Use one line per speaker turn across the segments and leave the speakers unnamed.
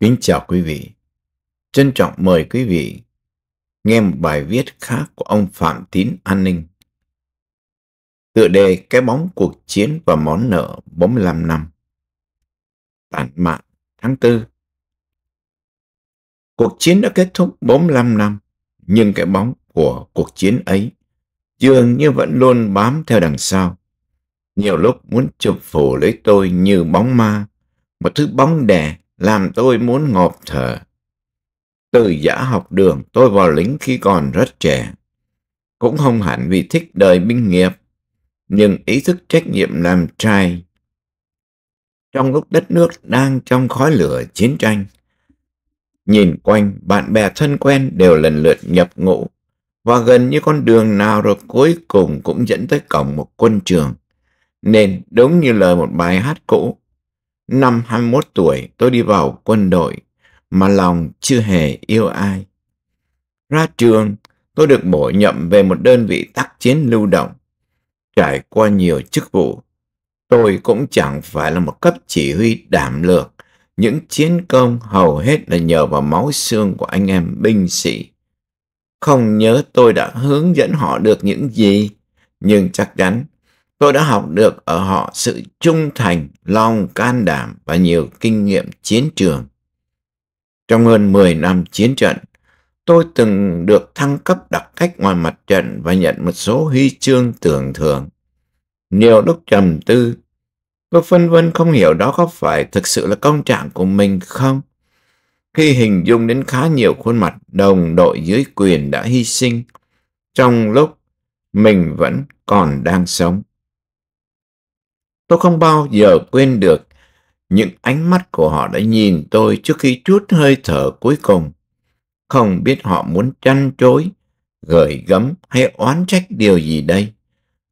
Kính chào quý vị. Trân trọng mời quý vị nghe một bài viết khác của ông Phạm Tín An Ninh. Tựa đề Cái bóng cuộc chiến và món nợ 45 năm. Tản mạn tháng 4. Cuộc chiến đã kết thúc 45 năm, nhưng cái bóng của cuộc chiến ấy dường như vẫn luôn bám theo đằng sau. Nhiều lúc muốn chụp phủ lấy tôi như bóng ma, một thứ bóng đè làm tôi muốn ngộp thở. Từ giả học đường tôi vào lính khi còn rất trẻ. Cũng không hẳn vì thích đời binh nghiệp, nhưng ý thức trách nhiệm làm trai. Trong lúc đất nước đang trong khói lửa chiến tranh, nhìn quanh bạn bè thân quen đều lần lượt nhập ngũ và gần như con đường nào rồi cuối cùng cũng dẫn tới cổng một quân trường. Nên đúng như lời một bài hát cũ, Năm 21 tuổi tôi đi vào quân đội mà lòng chưa hề yêu ai. Ra trường, tôi được bổ nhậm về một đơn vị tác chiến lưu động. Trải qua nhiều chức vụ, tôi cũng chẳng phải là một cấp chỉ huy đảm lược. Những chiến công hầu hết là nhờ vào máu xương của anh em binh sĩ. Không nhớ tôi đã hướng dẫn họ được những gì, nhưng chắc chắn Tôi đã học được ở họ sự trung thành, lòng can đảm và nhiều kinh nghiệm chiến trường. Trong hơn 10 năm chiến trận, tôi từng được thăng cấp đặc cách ngoài mặt trận và nhận một số huy chương tưởng thưởng. Nhiều lúc trầm tư, tôi phân vân không hiểu đó có phải thực sự là công trạng của mình không. Khi hình dung đến khá nhiều khuôn mặt đồng đội dưới quyền đã hy sinh, trong lúc mình vẫn còn đang sống. Tôi không bao giờ quên được những ánh mắt của họ đã nhìn tôi trước khi chút hơi thở cuối cùng. Không biết họ muốn chăn chối, gợi gấm hay oán trách điều gì đây.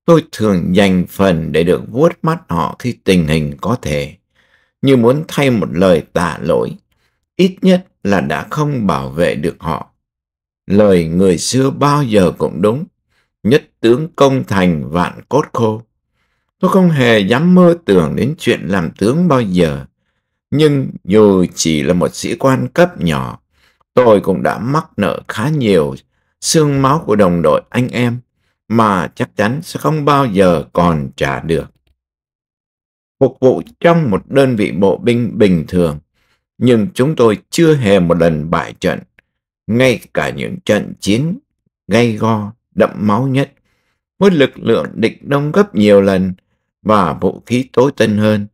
Tôi thường dành phần để được vuốt mắt họ khi tình hình có thể, như muốn thay một lời tạ lỗi, ít nhất là đã không bảo vệ được họ. Lời người xưa bao giờ cũng đúng, nhất tướng công thành vạn cốt khô. Tôi không hề dám mơ tưởng đến chuyện làm tướng bao giờ. Nhưng dù chỉ là một sĩ quan cấp nhỏ, tôi cũng đã mắc nợ khá nhiều xương máu của đồng đội anh em mà chắc chắn sẽ không bao giờ còn trả được. Phục vụ trong một đơn vị bộ binh bình thường, nhưng chúng tôi chưa hề một lần bại trận, ngay cả những trận chiến gay go, đậm máu nhất, với lực lượng địch đông gấp nhiều lần, và vũ khí tối tân hơn,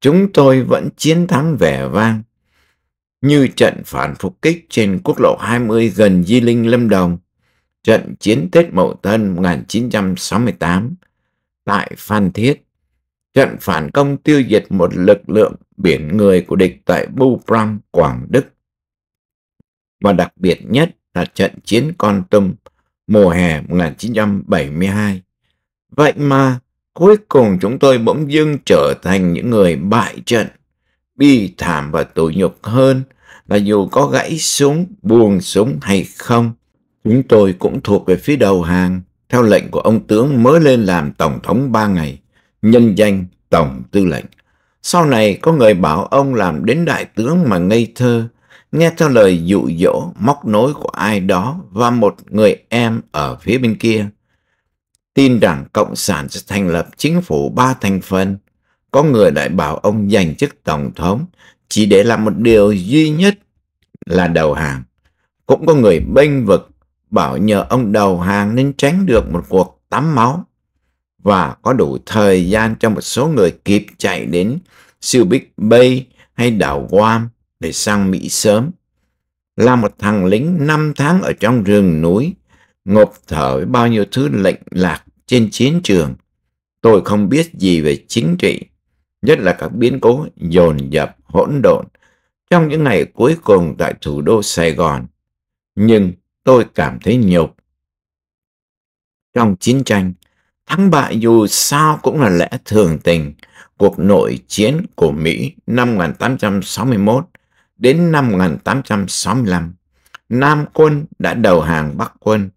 chúng tôi vẫn chiến thắng vẻ vang. Như trận phản phục kích trên quốc lộ 20 gần Di Linh Lâm Đồng, trận chiến Tết Mậu Thân 1968 tại Phan Thiết, trận phản công tiêu diệt một lực lượng biển người của địch tại Bu Prang, Quảng Đức. Và đặc biệt nhất là trận chiến Con Tum mùa hè 1972. Vậy mà Cuối cùng chúng tôi bỗng dưng trở thành những người bại trận, bi thảm và tủi nhục hơn là dù có gãy súng, buông súng hay không. Chúng tôi cũng thuộc về phía đầu hàng, theo lệnh của ông tướng mới lên làm tổng thống ba ngày, nhân danh tổng tư lệnh. Sau này có người bảo ông làm đến đại tướng mà ngây thơ, nghe theo lời dụ dỗ móc nối của ai đó và một người em ở phía bên kia tin Đảng Cộng sản sẽ thành lập chính phủ ba thành phần. Có người lại bảo ông giành chức Tổng thống chỉ để làm một điều duy nhất là đầu hàng. Cũng có người bênh vực bảo nhờ ông đầu hàng nên tránh được một cuộc tắm máu và có đủ thời gian cho một số người kịp chạy đến siêu Big Bay hay đảo Guam để sang Mỹ sớm. Là một thằng lính 5 tháng ở trong rừng núi, ngộp thở với bao nhiêu thứ lệnh lạc trên chiến trường. Tôi không biết gì về chính trị, nhất là các biến cố dồn dập hỗn độn trong những ngày cuối cùng tại thủ đô Sài Gòn. Nhưng tôi cảm thấy nhục. Trong chiến tranh, thắng bại dù sao cũng là lẽ thường tình. Cuộc nội chiến của Mỹ năm 1861 đến năm 1865, Nam quân đã đầu hàng Bắc quân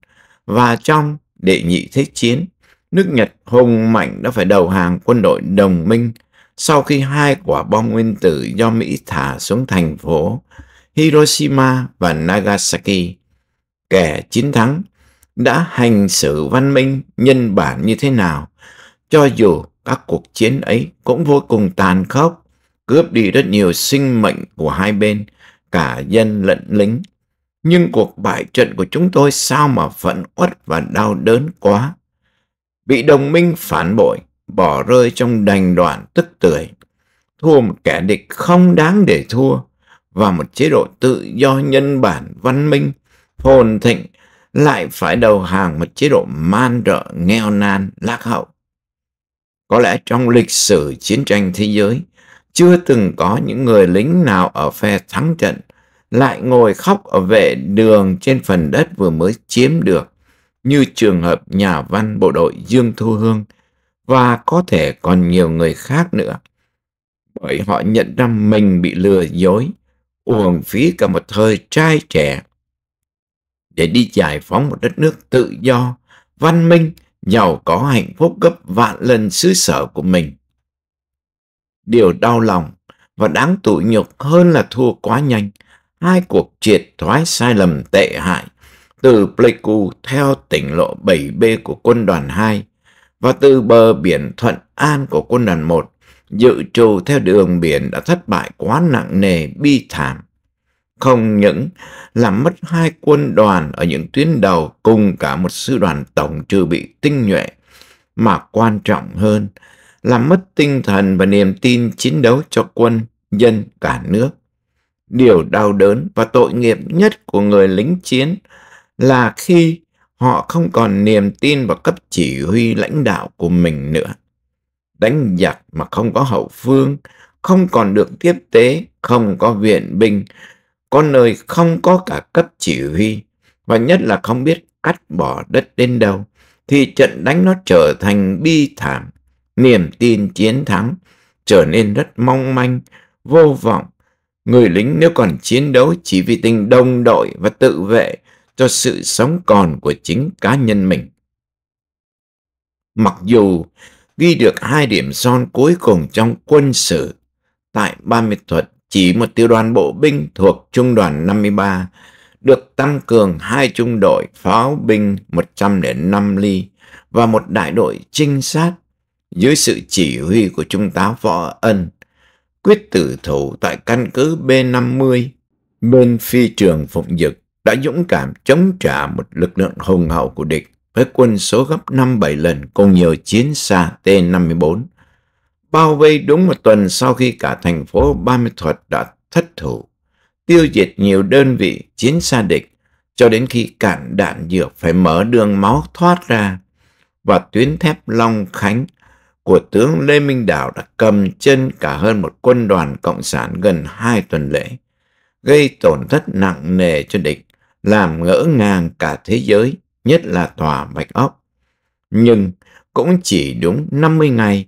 và trong đệ nhị thế chiến nước Nhật hùng mạnh đã phải đầu hàng quân đội đồng minh sau khi hai quả bom nguyên tử do Mỹ thả xuống thành phố Hiroshima và Nagasaki. Kẻ chiến thắng đã hành xử văn minh nhân bản như thế nào, cho dù các cuộc chiến ấy cũng vô cùng tàn khốc, cướp đi rất nhiều sinh mệnh của hai bên, cả dân lẫn lính. Nhưng cuộc bại trận của chúng tôi sao mà phẫn uất và đau đớn quá bị đồng minh phản bội, bỏ rơi trong đành đoạn tức tưởi, thua một kẻ địch không đáng để thua và một chế độ tự do nhân bản văn minh, phồn thịnh lại phải đầu hàng một chế độ man rợ nghèo nan lạc hậu. Có lẽ trong lịch sử chiến tranh thế giới, chưa từng có những người lính nào ở phe thắng trận lại ngồi khóc ở vệ đường trên phần đất vừa mới chiếm được như trường hợp nhà văn bộ đội Dương Thu Hương và có thể còn nhiều người khác nữa. Bởi họ nhận ra mình bị lừa dối, uổng phí cả một thời trai trẻ để đi giải phóng một đất nước tự do, văn minh, giàu có hạnh phúc gấp vạn lần xứ sở của mình. Điều đau lòng và đáng tủi nhục hơn là thua quá nhanh, hai cuộc triệt thoái sai lầm tệ hại từ Pleiku theo tỉnh lộ 7B của quân đoàn 2 và từ bờ biển Thuận An của quân đoàn 1 dự trù theo đường biển đã thất bại quá nặng nề bi thảm. Không những làm mất hai quân đoàn ở những tuyến đầu cùng cả một sư đoàn tổng trừ bị tinh nhuệ, mà quan trọng hơn, làm mất tinh thần và niềm tin chiến đấu cho quân, dân cả nước. Điều đau đớn và tội nghiệp nhất của người lính chiến là khi họ không còn niềm tin vào cấp chỉ huy lãnh đạo của mình nữa. Đánh giặc mà không có hậu phương, không còn được tiếp tế, không có viện binh, có nơi không có cả cấp chỉ huy, và nhất là không biết cắt bỏ đất đến đâu, thì trận đánh nó trở thành bi thảm, niềm tin chiến thắng trở nên rất mong manh, vô vọng. Người lính nếu còn chiến đấu chỉ vì tình đồng đội và tự vệ cho sự sống còn của chính cá nhân mình. Mặc dù ghi được hai điểm son cuối cùng trong quân sự tại Ba Mươi Thuật chỉ một tiểu đoàn bộ binh thuộc trung đoàn 53 được tăng cường hai trung đội pháo binh 105 ly và một đại đội trinh sát dưới sự chỉ huy của Trung tá Võ Ân quyết tử thủ tại căn cứ B50 bên phi trường Phụng Dực đã dũng cảm chống trả một lực lượng hùng hậu của địch với quân số gấp 5-7 lần cùng nhiều chiến xa T-54. Bao vây đúng một tuần sau khi cả thành phố Ba Mươi Thuật đã thất thủ, tiêu diệt nhiều đơn vị chiến xa địch cho đến khi cạn đạn dược phải mở đường máu thoát ra và tuyến thép Long Khánh của tướng Lê Minh Đạo đã cầm chân cả hơn một quân đoàn Cộng sản gần hai tuần lễ, gây tổn thất nặng nề cho địch làm ngỡ ngàng cả thế giới, nhất là tòa Bạch Ốc. Nhưng cũng chỉ đúng 50 ngày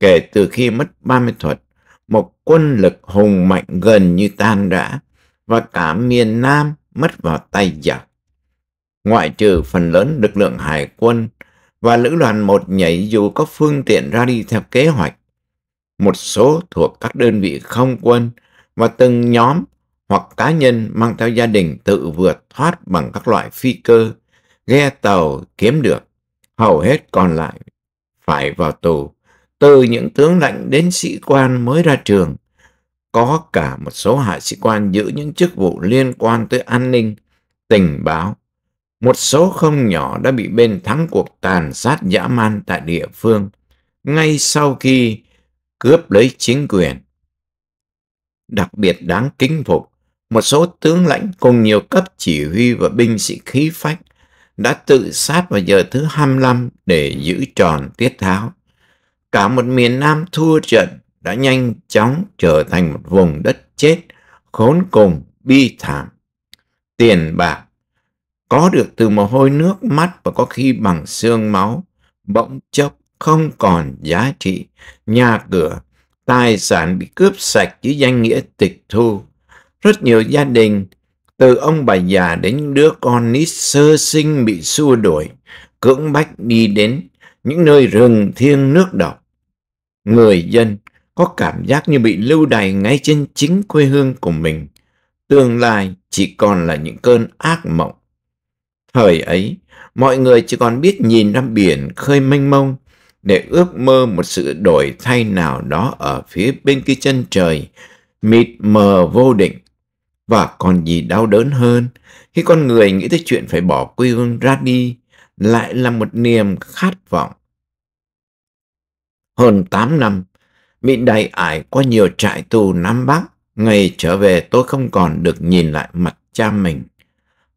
kể từ khi mất ba mươi thuật, một quân lực hùng mạnh gần như tan rã và cả miền Nam mất vào tay giặc. Ngoại trừ phần lớn lực lượng hải quân và lữ đoàn một nhảy dù có phương tiện ra đi theo kế hoạch, một số thuộc các đơn vị không quân và từng nhóm hoặc cá nhân mang theo gia đình tự vượt thoát bằng các loại phi cơ, ghe tàu kiếm được. Hầu hết còn lại phải vào tù. Từ những tướng lãnh đến sĩ quan mới ra trường, có cả một số hạ sĩ quan giữ những chức vụ liên quan tới an ninh, tình báo. Một số không nhỏ đã bị bên thắng cuộc tàn sát dã man tại địa phương ngay sau khi cướp lấy chính quyền. Đặc biệt đáng kính phục một số tướng lãnh cùng nhiều cấp chỉ huy và binh sĩ khí phách đã tự sát vào giờ thứ 25 để giữ tròn tiết tháo. Cả một miền Nam thua trận đã nhanh chóng trở thành một vùng đất chết, khốn cùng, bi thảm. Tiền bạc có được từ mồ hôi nước mắt và có khi bằng xương máu, bỗng chốc không còn giá trị, nhà cửa, tài sản bị cướp sạch dưới danh nghĩa tịch thu rất nhiều gia đình, từ ông bà già đến những đứa con nít sơ sinh bị xua đuổi, cưỡng bách đi đến những nơi rừng thiêng nước độc. Người dân có cảm giác như bị lưu đày ngay trên chính quê hương của mình. Tương lai chỉ còn là những cơn ác mộng. Thời ấy, mọi người chỉ còn biết nhìn ra biển khơi mênh mông để ước mơ một sự đổi thay nào đó ở phía bên kia chân trời, mịt mờ vô định. Và còn gì đau đớn hơn khi con người nghĩ tới chuyện phải bỏ quê hương ra đi lại là một niềm khát vọng. Hơn 8 năm, bị đầy ải qua nhiều trại tù Nam Bắc, ngày trở về tôi không còn được nhìn lại mặt cha mình.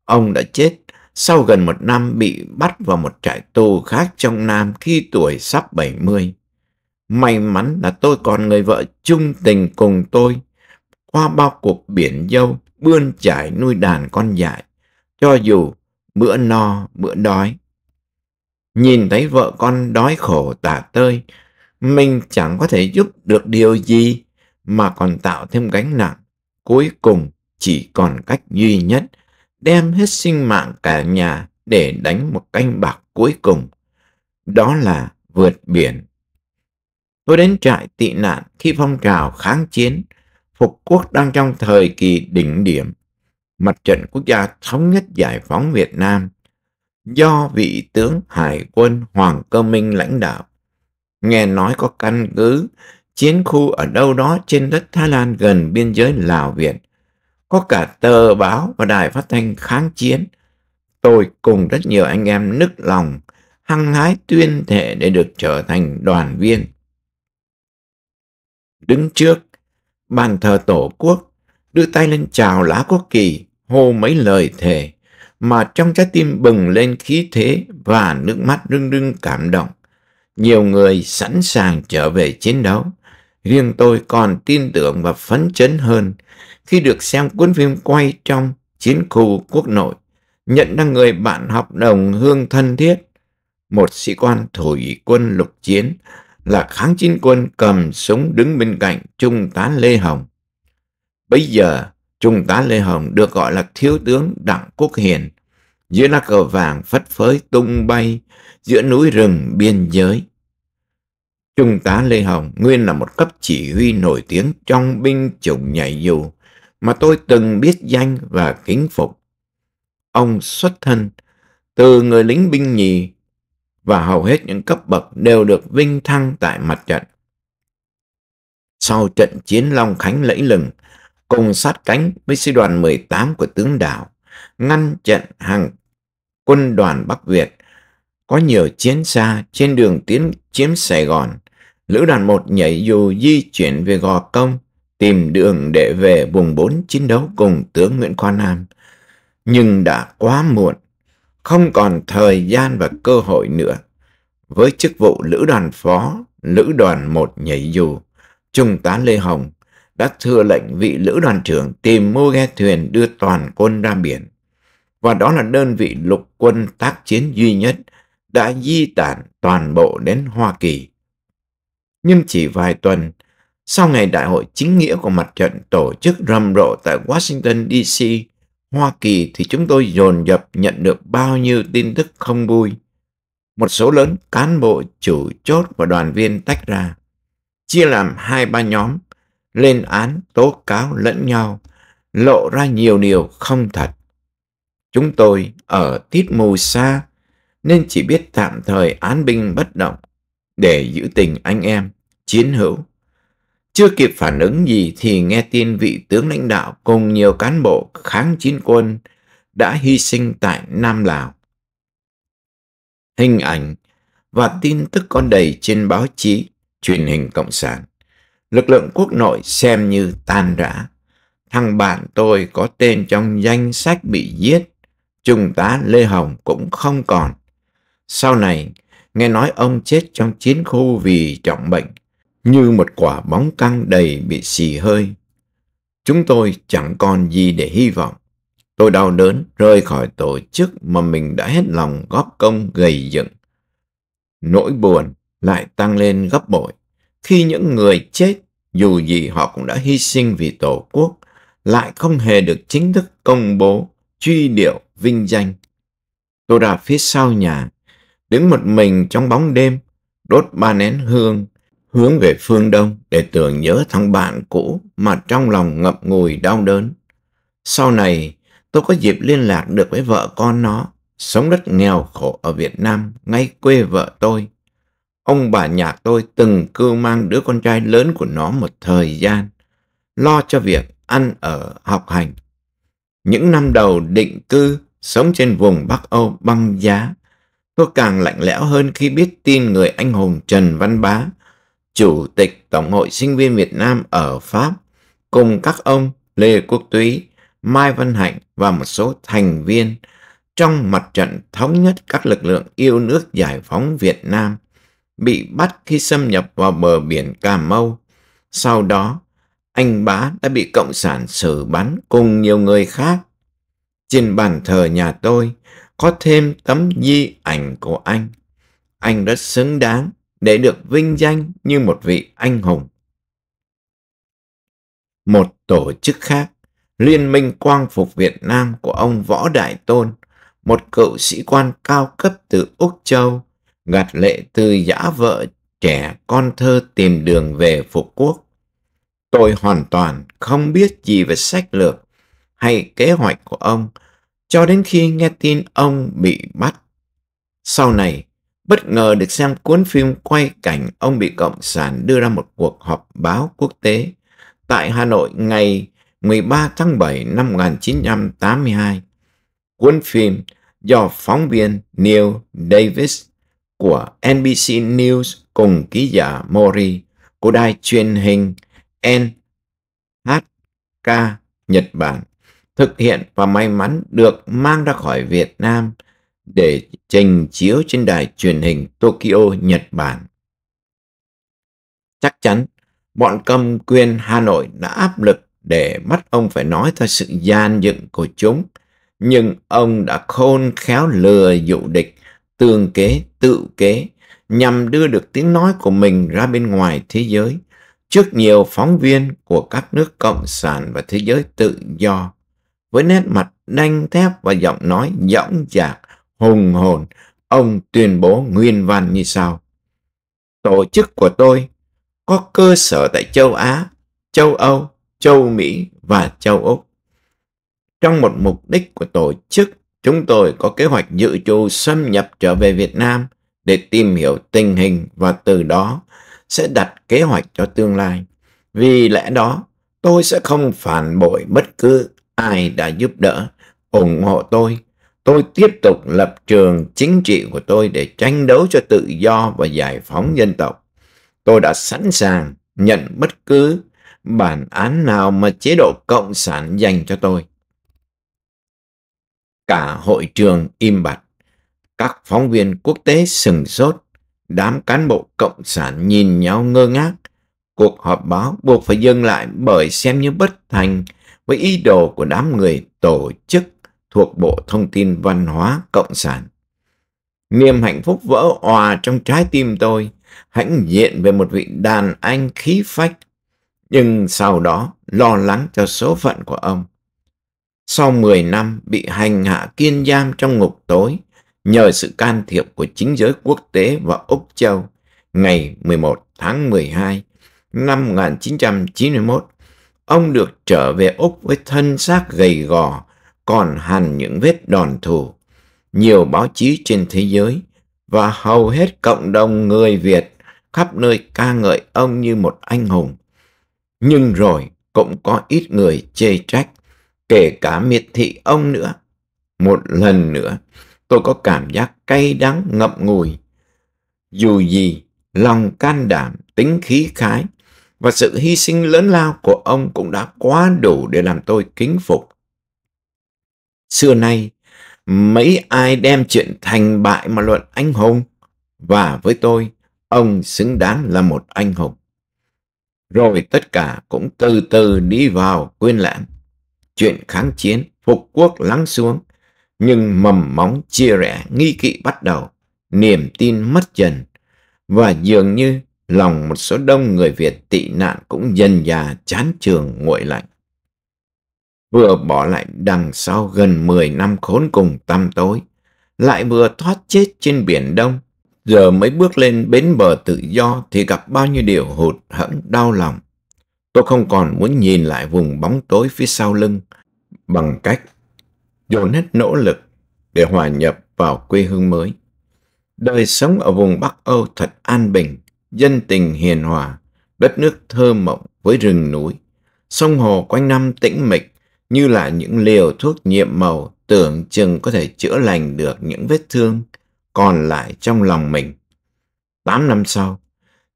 Ông đã chết sau gần một năm bị bắt vào một trại tù khác trong Nam khi tuổi sắp 70. May mắn là tôi còn người vợ chung tình cùng tôi qua bao cuộc biển dâu, bươn trải nuôi đàn con dại, cho dù bữa no bữa đói. Nhìn thấy vợ con đói khổ tả tơi, mình chẳng có thể giúp được điều gì mà còn tạo thêm gánh nặng. Cuối cùng chỉ còn cách duy nhất đem hết sinh mạng cả nhà để đánh một canh bạc cuối cùng. Đó là vượt biển. Tôi đến trại tị nạn khi phong trào kháng chiến Phục quốc đang trong thời kỳ đỉnh điểm. Mặt trận quốc gia thống nhất giải phóng Việt Nam do vị tướng Hải quân Hoàng Cơ Minh lãnh đạo. Nghe nói có căn cứ chiến khu ở đâu đó trên đất Thái Lan gần biên giới Lào Việt. Có cả tờ báo và đài phát thanh kháng chiến. Tôi cùng rất nhiều anh em nức lòng, hăng hái tuyên thệ để được trở thành đoàn viên. Đứng trước bàn thờ tổ quốc, đưa tay lên chào lá quốc kỳ, hô mấy lời thề, mà trong trái tim bừng lên khí thế và nước mắt rưng rưng cảm động. Nhiều người sẵn sàng trở về chiến đấu. Riêng tôi còn tin tưởng và phấn chấn hơn khi được xem cuốn phim quay trong chiến khu quốc nội, nhận ra người bạn học đồng hương thân thiết, một sĩ quan thủy quân lục chiến, là kháng chiến quân cầm súng đứng bên cạnh Trung tá Lê Hồng. Bây giờ, Trung tá Lê Hồng được gọi là thiếu tướng Đặng Quốc Hiền, dưới lá cờ vàng phất phới tung bay giữa núi rừng biên giới. Trung tá Lê Hồng nguyên là một cấp chỉ huy nổi tiếng trong binh chủng nhảy dù mà tôi từng biết danh và kính phục. Ông xuất thân từ người lính binh nhì và hầu hết những cấp bậc đều được vinh thăng tại mặt trận. Sau trận chiến Long Khánh lẫy lừng, cùng sát cánh với sư đoàn 18 của tướng đảo, ngăn chặn hàng quân đoàn Bắc Việt. Có nhiều chiến xa trên đường tiến chiếm Sài Gòn, lữ đoàn 1 nhảy dù di chuyển về Gò Công, tìm đường để về vùng 4 chiến đấu cùng tướng Nguyễn Khoa Nam. Nhưng đã quá muộn, không còn thời gian và cơ hội nữa. Với chức vụ lữ đoàn phó, lữ đoàn một nhảy dù, Trung tá Lê Hồng đã thừa lệnh vị lữ đoàn trưởng tìm mua ghe thuyền đưa toàn quân ra biển. Và đó là đơn vị lục quân tác chiến duy nhất đã di tản toàn bộ đến Hoa Kỳ. Nhưng chỉ vài tuần sau ngày đại hội chính nghĩa của mặt trận tổ chức rầm rộ tại Washington DC Hoa Kỳ thì chúng tôi dồn dập nhận được bao nhiêu tin tức không vui. Một số lớn cán bộ chủ chốt và đoàn viên tách ra, chia làm hai ba nhóm, lên án tố cáo lẫn nhau, lộ ra nhiều điều không thật. Chúng tôi ở tiết mù xa nên chỉ biết tạm thời án binh bất động để giữ tình anh em, chiến hữu chưa kịp phản ứng gì thì nghe tin vị tướng lãnh đạo cùng nhiều cán bộ kháng chiến quân đã hy sinh tại Nam Lào. Hình ảnh và tin tức con đầy trên báo chí, truyền hình Cộng sản. Lực lượng quốc nội xem như tan rã. Thằng bạn tôi có tên trong danh sách bị giết, Trung tá Lê Hồng cũng không còn. Sau này, nghe nói ông chết trong chiến khu vì trọng bệnh như một quả bóng căng đầy bị xì hơi. Chúng tôi chẳng còn gì để hy vọng. Tôi đau đớn rơi khỏi tổ chức mà mình đã hết lòng góp công gầy dựng. Nỗi buồn lại tăng lên gấp bội khi những người chết dù gì họ cũng đã hy sinh vì tổ quốc lại không hề được chính thức công bố truy điệu vinh danh. Tôi ra phía sau nhà, đứng một mình trong bóng đêm, đốt ba nén hương hướng về phương đông để tưởng nhớ thằng bạn cũ mà trong lòng ngậm ngùi đau đớn. Sau này, tôi có dịp liên lạc được với vợ con nó, sống rất nghèo khổ ở Việt Nam, ngay quê vợ tôi. Ông bà nhà tôi từng cưu mang đứa con trai lớn của nó một thời gian, lo cho việc ăn ở học hành. Những năm đầu định cư, sống trên vùng Bắc Âu băng giá, tôi càng lạnh lẽo hơn khi biết tin người anh hùng Trần Văn Bá Chủ tịch Tổng hội Sinh viên Việt Nam ở Pháp, cùng các ông Lê Quốc Túy, Mai Văn Hạnh và một số thành viên trong mặt trận thống nhất các lực lượng yêu nước giải phóng Việt Nam bị bắt khi xâm nhập vào bờ biển Cà Mau. Sau đó, anh Bá đã bị Cộng sản xử bắn cùng nhiều người khác. Trên bàn thờ nhà tôi có thêm tấm di ảnh của anh. Anh rất xứng đáng để được vinh danh như một vị anh hùng. Một tổ chức khác, Liên minh Quang phục Việt Nam của ông Võ Đại Tôn, một cựu sĩ quan cao cấp từ Úc Châu, gạt lệ từ giã vợ trẻ con thơ tìm đường về phục quốc. Tôi hoàn toàn không biết gì về sách lược hay kế hoạch của ông cho đến khi nghe tin ông bị bắt. Sau này, bất ngờ được xem cuốn phim quay cảnh ông bị Cộng sản đưa ra một cuộc họp báo quốc tế tại Hà Nội ngày 13 tháng 7 năm 1982. Cuốn phim do phóng viên Neil Davis của NBC News cùng ký giả Mori của đài truyền hình NHK Nhật Bản thực hiện và may mắn được mang ra khỏi Việt Nam – để trình chiếu trên đài truyền hình Tokyo, Nhật Bản. Chắc chắn, bọn cầm quyền Hà Nội đã áp lực để bắt ông phải nói theo sự gian dựng của chúng, nhưng ông đã khôn khéo lừa dụ địch, tương kế, tự kế, nhằm đưa được tiếng nói của mình ra bên ngoài thế giới trước nhiều phóng viên của các nước cộng sản và thế giới tự do với nét mặt đanh thép và giọng nói dõng dạc hùng hồn, ông tuyên bố nguyên văn như sau. Tổ chức của tôi có cơ sở tại châu Á, châu Âu, châu Mỹ và châu Úc. Trong một mục đích của tổ chức, chúng tôi có kế hoạch dự trù xâm nhập trở về Việt Nam để tìm hiểu tình hình và từ đó sẽ đặt kế hoạch cho tương lai. Vì lẽ đó, tôi sẽ không phản bội bất cứ ai đã giúp đỡ, ủng hộ tôi Tôi tiếp tục lập trường chính trị của tôi để tranh đấu cho tự do và giải phóng dân tộc. Tôi đã sẵn sàng nhận bất cứ bản án nào mà chế độ cộng sản dành cho tôi. Cả hội trường im bặt, các phóng viên quốc tế sừng sốt, đám cán bộ cộng sản nhìn nhau ngơ ngác. Cuộc họp báo buộc phải dừng lại bởi xem như bất thành với ý đồ của đám người tổ chức thuộc Bộ Thông tin Văn hóa Cộng sản. Niềm hạnh phúc vỡ òa trong trái tim tôi, hãnh diện về một vị đàn anh khí phách, nhưng sau đó lo lắng cho số phận của ông. Sau 10 năm bị hành hạ kiên giam trong ngục tối, nhờ sự can thiệp của chính giới quốc tế và Úc Châu, ngày 11 tháng 12 năm 1991, ông được trở về Úc với thân xác gầy gò, còn hằn những vết đòn thù. Nhiều báo chí trên thế giới và hầu hết cộng đồng người Việt khắp nơi ca ngợi ông như một anh hùng. Nhưng rồi cũng có ít người chê trách, kể cả miệt thị ông nữa. Một lần nữa, tôi có cảm giác cay đắng ngậm ngùi. Dù gì, lòng can đảm, tính khí khái và sự hy sinh lớn lao của ông cũng đã quá đủ để làm tôi kính phục. Xưa nay, mấy ai đem chuyện thành bại mà luận anh hùng? Và với tôi, ông xứng đáng là một anh hùng. Rồi tất cả cũng từ từ đi vào quên lãng. Chuyện kháng chiến, phục quốc lắng xuống, nhưng mầm móng chia rẽ nghi kỵ bắt đầu, niềm tin mất dần, và dường như lòng một số đông người Việt tị nạn cũng dần già chán trường nguội lạnh vừa bỏ lại đằng sau gần 10 năm khốn cùng tăm tối, lại vừa thoát chết trên biển Đông, giờ mới bước lên bến bờ tự do thì gặp bao nhiêu điều hụt hẫng đau lòng. Tôi không còn muốn nhìn lại vùng bóng tối phía sau lưng bằng cách dồn hết nỗ lực để hòa nhập vào quê hương mới. Đời sống ở vùng Bắc Âu thật an bình, dân tình hiền hòa, đất nước thơ mộng với rừng núi, sông hồ quanh năm tĩnh mịch, như là những liều thuốc nhiệm màu tưởng chừng có thể chữa lành được những vết thương còn lại trong lòng mình. Tám năm sau,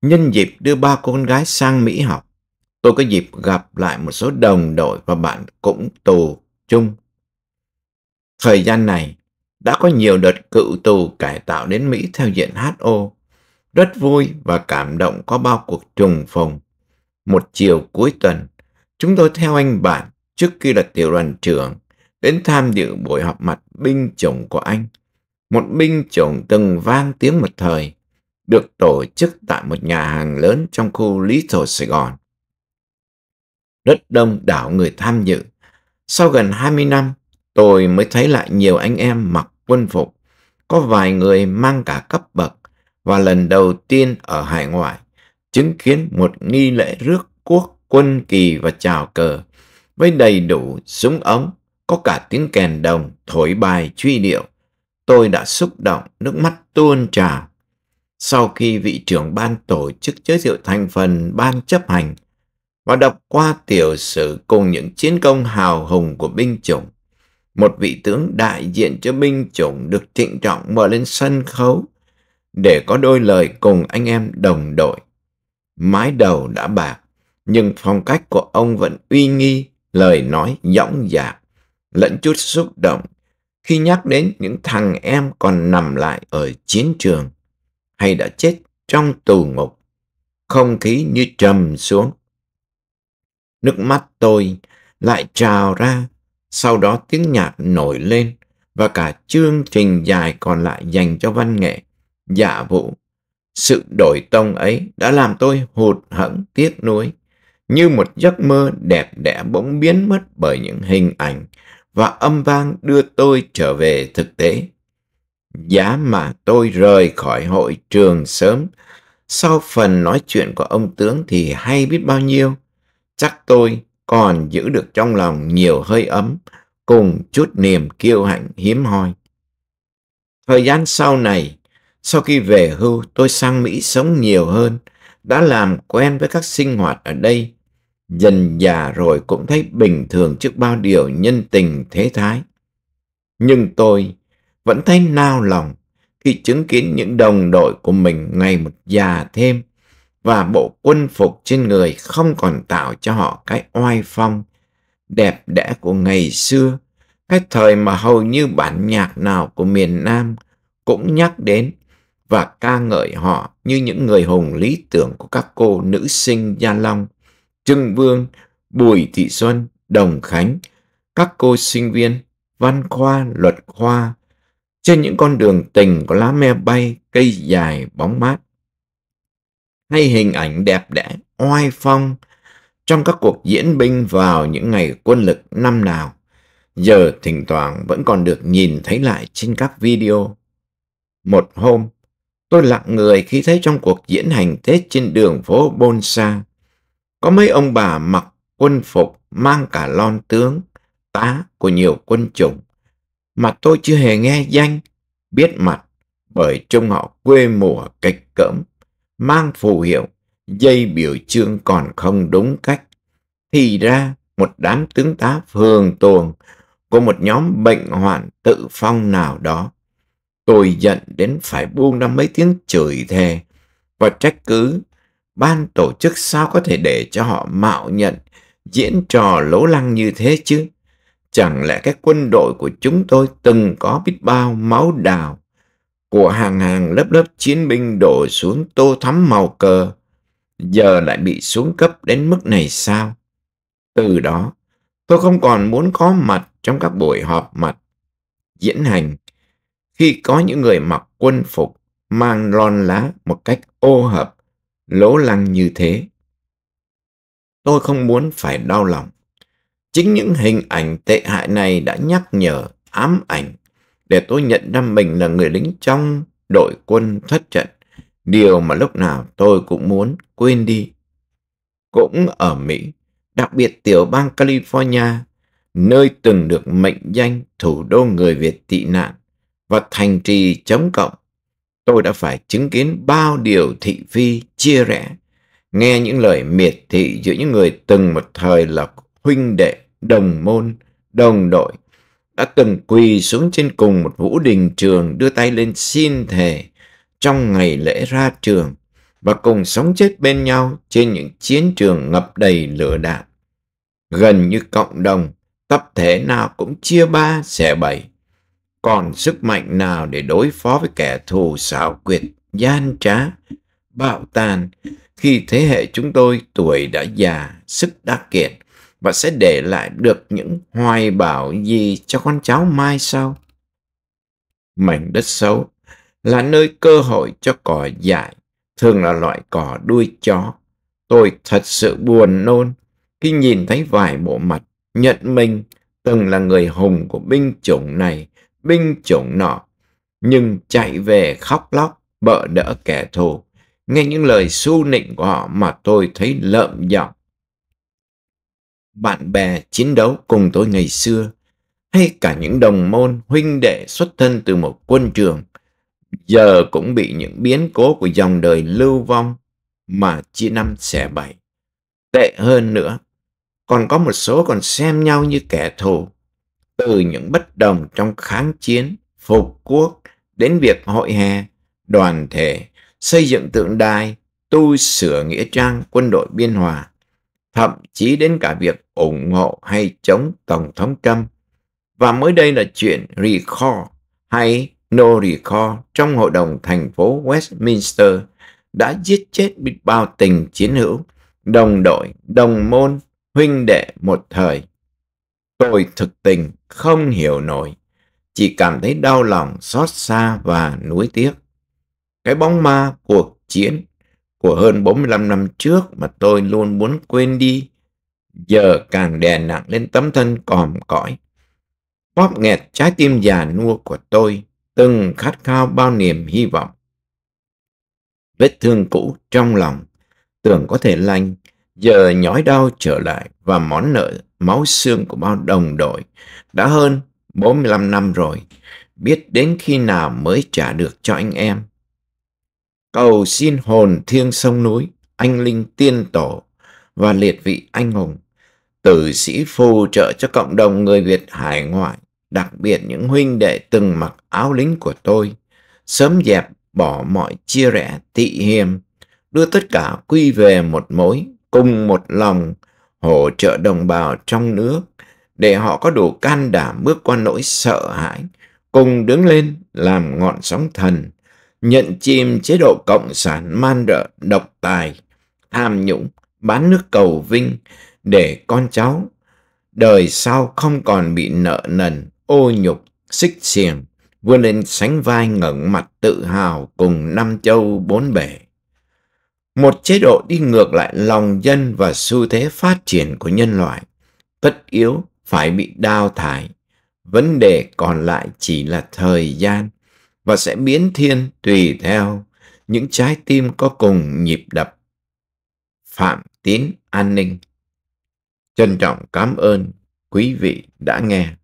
nhân dịp đưa ba con gái sang Mỹ học, tôi có dịp gặp lại một số đồng đội và bạn cũng tù chung. Thời gian này, đã có nhiều đợt cựu tù cải tạo đến Mỹ theo diện HO. Rất vui và cảm động có bao cuộc trùng phùng. Một chiều cuối tuần, chúng tôi theo anh bạn trước khi là tiểu đoàn trưởng đến tham dự buổi họp mặt binh chủng của anh. Một binh chủng từng vang tiếng một thời, được tổ chức tại một nhà hàng lớn trong khu Little Sài Gòn. Rất đông đảo người tham dự. Sau gần 20 năm, tôi mới thấy lại nhiều anh em mặc quân phục. Có vài người mang cả cấp bậc và lần đầu tiên ở hải ngoại chứng kiến một nghi lễ rước quốc quân kỳ và chào cờ với đầy đủ súng ống, có cả tiếng kèn đồng thổi bài truy điệu. Tôi đã xúc động, nước mắt tuôn trào. Sau khi vị trưởng ban tổ chức giới thiệu thành phần ban chấp hành và đọc qua tiểu sử cùng những chiến công hào hùng của binh chủng, một vị tướng đại diện cho binh chủng được trịnh trọng mời lên sân khấu để có đôi lời cùng anh em đồng đội. Mái đầu đã bạc, nhưng phong cách của ông vẫn uy nghi, lời nói dõng dạc, lẫn chút xúc động khi nhắc đến những thằng em còn nằm lại ở chiến trường hay đã chết trong tù ngục. Không khí như trầm xuống. Nước mắt tôi lại trào ra, sau đó tiếng nhạc nổi lên và cả chương trình dài còn lại dành cho văn nghệ, giả vụ. Sự đổi tông ấy đã làm tôi hụt hẫng tiếc nuối như một giấc mơ đẹp đẽ bỗng biến mất bởi những hình ảnh và âm vang đưa tôi trở về thực tế. Giá mà tôi rời khỏi hội trường sớm, sau phần nói chuyện của ông tướng thì hay biết bao nhiêu, chắc tôi còn giữ được trong lòng nhiều hơi ấm cùng chút niềm kiêu hãnh hiếm hoi. Thời gian sau này, sau khi về hưu tôi sang Mỹ sống nhiều hơn, đã làm quen với các sinh hoạt ở đây dần già rồi cũng thấy bình thường trước bao điều nhân tình thế thái. Nhưng tôi vẫn thấy nao lòng khi chứng kiến những đồng đội của mình ngày một già thêm và bộ quân phục trên người không còn tạo cho họ cái oai phong đẹp đẽ của ngày xưa, cái thời mà hầu như bản nhạc nào của miền Nam cũng nhắc đến và ca ngợi họ như những người hùng lý tưởng của các cô nữ sinh Gia Long Trưng Vương, Bùi Thị Xuân, Đồng Khánh, các cô sinh viên, văn khoa, luật khoa, trên những con đường tình có lá me bay, cây dài, bóng mát. Hay hình ảnh đẹp đẽ, oai phong trong các cuộc diễn binh vào những ngày quân lực năm nào, giờ thỉnh thoảng vẫn còn được nhìn thấy lại trên các video. Một hôm, tôi lặng người khi thấy trong cuộc diễn hành Tết trên đường phố Bonsa, có mấy ông bà mặc quân phục mang cả lon tướng, tá của nhiều quân chủng, mà tôi chưa hề nghe danh, biết mặt bởi trông họ quê mùa kịch cỡm, mang phù hiệu, dây biểu trương còn không đúng cách. Thì ra một đám tướng tá phường tuồng của một nhóm bệnh hoạn tự phong nào đó. Tôi giận đến phải buông ra mấy tiếng chửi thề và trách cứ ban tổ chức sao có thể để cho họ mạo nhận diễn trò lố lăng như thế chứ? Chẳng lẽ các quân đội của chúng tôi từng có biết bao máu đào của hàng hàng lớp lớp chiến binh đổ xuống tô thắm màu cờ, giờ lại bị xuống cấp đến mức này sao? Từ đó, tôi không còn muốn có mặt trong các buổi họp mặt, diễn hành, khi có những người mặc quân phục, mang lon lá một cách ô hợp lỗ lăng như thế. Tôi không muốn phải đau lòng. Chính những hình ảnh tệ hại này đã nhắc nhở, ám ảnh để tôi nhận ra mình là người lính trong đội quân thất trận. Điều mà lúc nào tôi cũng muốn quên đi. Cũng ở Mỹ, đặc biệt tiểu bang California, nơi từng được mệnh danh thủ đô người Việt tị nạn và thành trì chống cộng, tôi đã phải chứng kiến bao điều thị phi chia rẽ, nghe những lời miệt thị giữa những người từng một thời là huynh đệ, đồng môn, đồng đội, đã từng quỳ xuống trên cùng một vũ đình trường đưa tay lên xin thề trong ngày lễ ra trường và cùng sống chết bên nhau trên những chiến trường ngập đầy lửa đạn. Gần như cộng đồng, tập thể nào cũng chia ba xẻ bảy. Còn sức mạnh nào để đối phó với kẻ thù xảo quyệt, gian trá, bạo tàn khi thế hệ chúng tôi tuổi đã già, sức đã kiệt và sẽ để lại được những hoài bão gì cho con cháu mai sau. Mảnh đất xấu là nơi cơ hội cho cỏ dại, thường là loại cỏ đuôi chó. Tôi thật sự buồn nôn khi nhìn thấy vài bộ mặt nhận mình từng là người hùng của binh chủng này, binh chủng nọ, nhưng chạy về khóc lóc bợ đỡ kẻ thù nghe những lời su nịnh của họ mà tôi thấy lợm giọng. Bạn bè chiến đấu cùng tôi ngày xưa, hay cả những đồng môn huynh đệ xuất thân từ một quân trường, giờ cũng bị những biến cố của dòng đời lưu vong mà chia năm xẻ bảy. Tệ hơn nữa, còn có một số còn xem nhau như kẻ thù. Từ những bất đồng trong kháng chiến, phục quốc, đến việc hội hè, đoàn thể, xây dựng tượng đài, tu sửa nghĩa trang quân đội biên hòa, thậm chí đến cả việc ủng hộ hay chống Tổng thống Trump. Và mới đây là chuyện recall hay no recall trong hội đồng thành phố Westminster đã giết chết biết bao tình chiến hữu, đồng đội, đồng môn, huynh đệ một thời. Tôi thực tình không hiểu nổi, chỉ cảm thấy đau lòng, xót xa và nuối tiếc cái bóng ma cuộc chiến của hơn 45 năm trước mà tôi luôn muốn quên đi, giờ càng đè nặng lên tấm thân còm cõi. Bóp nghẹt trái tim già nua của tôi, từng khát khao bao niềm hy vọng. Vết thương cũ trong lòng, tưởng có thể lành, giờ nhói đau trở lại và món nợ máu xương của bao đồng đội đã hơn 45 năm rồi, biết đến khi nào mới trả được cho anh em cầu xin hồn thiêng sông núi, anh linh tiên tổ và liệt vị anh hùng, tử sĩ phù trợ cho cộng đồng người Việt hải ngoại, đặc biệt những huynh đệ từng mặc áo lính của tôi, sớm dẹp bỏ mọi chia rẽ tị hiềm, đưa tất cả quy về một mối, cùng một lòng, hỗ trợ đồng bào trong nước, để họ có đủ can đảm bước qua nỗi sợ hãi, cùng đứng lên làm ngọn sóng thần, nhận chim chế độ cộng sản man rợ, độc tài, tham nhũng, bán nước cầu vinh để con cháu đời sau không còn bị nợ nần, ô nhục, xích xiềng, vươn lên sánh vai ngẩng mặt tự hào cùng năm châu bốn bể. Một chế độ đi ngược lại lòng dân và xu thế phát triển của nhân loại, tất yếu phải bị đào thải. Vấn đề còn lại chỉ là thời gian và sẽ biến thiên tùy theo những trái tim có cùng nhịp đập. Phạm Tín An Ninh Trân trọng cảm ơn quý vị đã nghe.